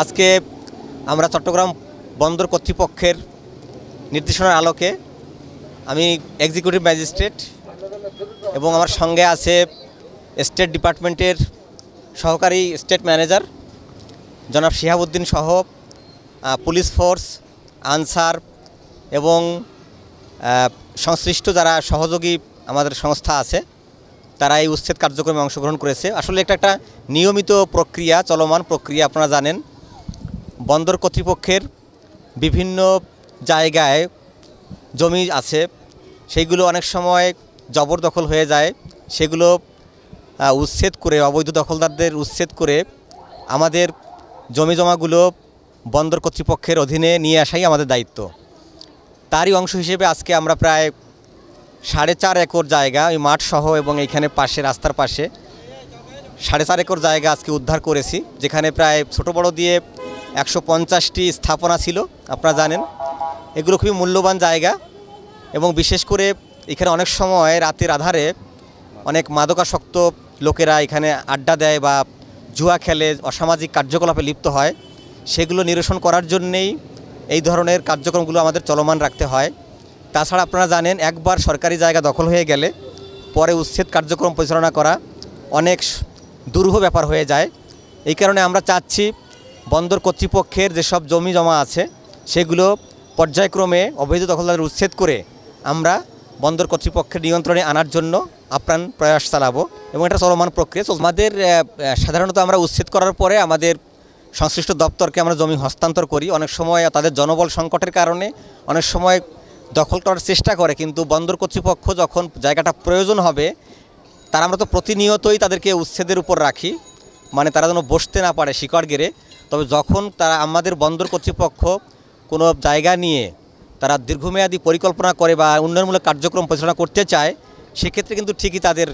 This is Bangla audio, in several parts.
আজকে আমরা চট্টগ্রাম বন্দর কর্তৃপক্ষের নির্দেশনার আলোকে আমি এক্সিকিউটিভ ম্যাজিস্ট্রেট এবং আমার সঙ্গে আছে স্টেট ডিপার্টমেন্টের সহকারী স্টেট ম্যানেজার জনাব শিহাবুদ্দিন সহ পুলিশ ফোর্স আনসার এবং সংশ্লিষ্ট যারা সহযোগী আমাদের সংস্থা আছে তারা এই উচ্ছেদ কার্যক্রমে অংশগ্রহণ করেছে আসলে এটা একটা নিয়মিত প্রক্রিয়া চলমান প্রক্রিয়া আপনারা জানেন বন্দর কর্তৃপক্ষের বিভিন্ন জায়গায় জমি আছে সেইগুলো অনেক সময় জবরদখল হয়ে যায় সেগুলো উচ্ছেদ করে অবৈধ দখলদারদের উচ্ছেদ করে আমাদের জমি জমাগুলো বন্দর কর্তৃপক্ষের অধীনে নিয়ে আসাই আমাদের দায়িত্ব তারই অংশ হিসেবে আজকে আমরা প্রায় সাড়ে চার একর জায়গা ওই মাঠসহ এবং এইখানে পাশে রাস্তার পাশে সাড়ে চার একর জায়গা আজকে উদ্ধার করেছি যেখানে প্রায় ছোট বড় দিয়ে একশো পঞ্চাশটি স্থাপনা ছিল আপনারা জানেন এগুলো খুবই মূল্যবান জায়গা এবং বিশেষ করে এখানে অনেক সময় রাতের আধারে অনেক মাদকাসক্ত লোকেরা এখানে আড্ডা দেয় বা জুয়া খেলে অসামাজিক কার্যকলাপে লিপ্ত হয় সেগুলো নিরসন করার জন্যেই এই ধরনের কার্যক্রমগুলো আমাদের চলমান রাখতে হয় তাছাড়া আপনারা জানেন একবার সরকারি জায়গা দখল হয়ে গেলে পরে উচ্ছেদ কার্যক্রম পরিচালনা করা অনেক দুর্ভ ব্যাপার হয়ে যায় এই কারণে আমরা চাচ্ছি বন্দর কর্তৃপক্ষের যেসব জমি জমা আছে সেগুলো পর্যায়ক্রমে অবৈধ দখলদারের উচ্ছেদ করে আমরা বন্দর কর্তৃপক্ষের নিয়ন্ত্রণে আনার জন্য আপ্রাণ প্রয়াস চালাবো এবং এটা চলমান প্রক্রিয়া আমাদের সাধারণত আমরা উচ্ছেদ করার পরে আমাদের সংশ্লিষ্ট দপ্তরকে আমরা জমি হস্তান্তর করি অনেক সময় তাদের জনবল সংকটের কারণে অনেক সময় দখল করার চেষ্টা করে কিন্তু বন্দর কর্তৃপক্ষ যখন জায়গাটা প্রয়োজন হবে তারা আমরা তো প্রতিনিয়তই তাদেরকে উচ্ছেদের উপর রাখি মানে তারা যেন বসতে না পারে শিকড় গেড়ে তবে যখন তারা আমাদের বন্দর কর্তৃপক্ষ কোনো জায়গা নিয়ে তারা দীর্ঘমেয়াদী পরিকল্পনা করে বা উন্নয়নমূলক কার্যক্রম পরিচালনা করতে চায় সেক্ষেত্রে কিন্তু ঠিকই তাদের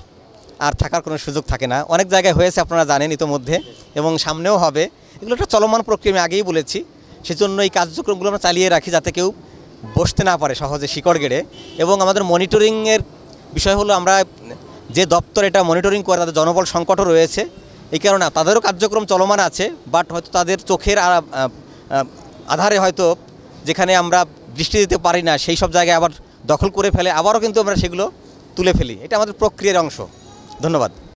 আর থাকার কোনো সুযোগ থাকে না অনেক জায়গায় হয়েছে আপনারা জানেন ইতোমধ্যে এবং সামনেও হবে এগুলো একটা চলমান প্রক্রিয়া আমি আগেই বলেছি সেজন্য এই কার্যক্রমগুলো আমরা চালিয়ে রাখি যাতে কেউ বসতে না পারে সহজে শিকড় গেড়ে এবং আমাদের মনিটরিংয়ের বিষয় হলো আমরা যে দপ্তর এটা মনিটরিং করে তাদের জনবল সংকটও রয়েছে এই কারণে তাদেরও কার্যক্রম চলমান আছে বাট হয়তো তাদের চোখের আধারে হয়তো যেখানে আমরা দৃষ্টি দিতে পারি না সেই সব জায়গায় আবার দখল করে ফেলে আবারও কিন্তু আমরা সেগুলো তুলে ফেলি এটা আমাদের প্রক্রিয়ার অংশ ধন্যবাদ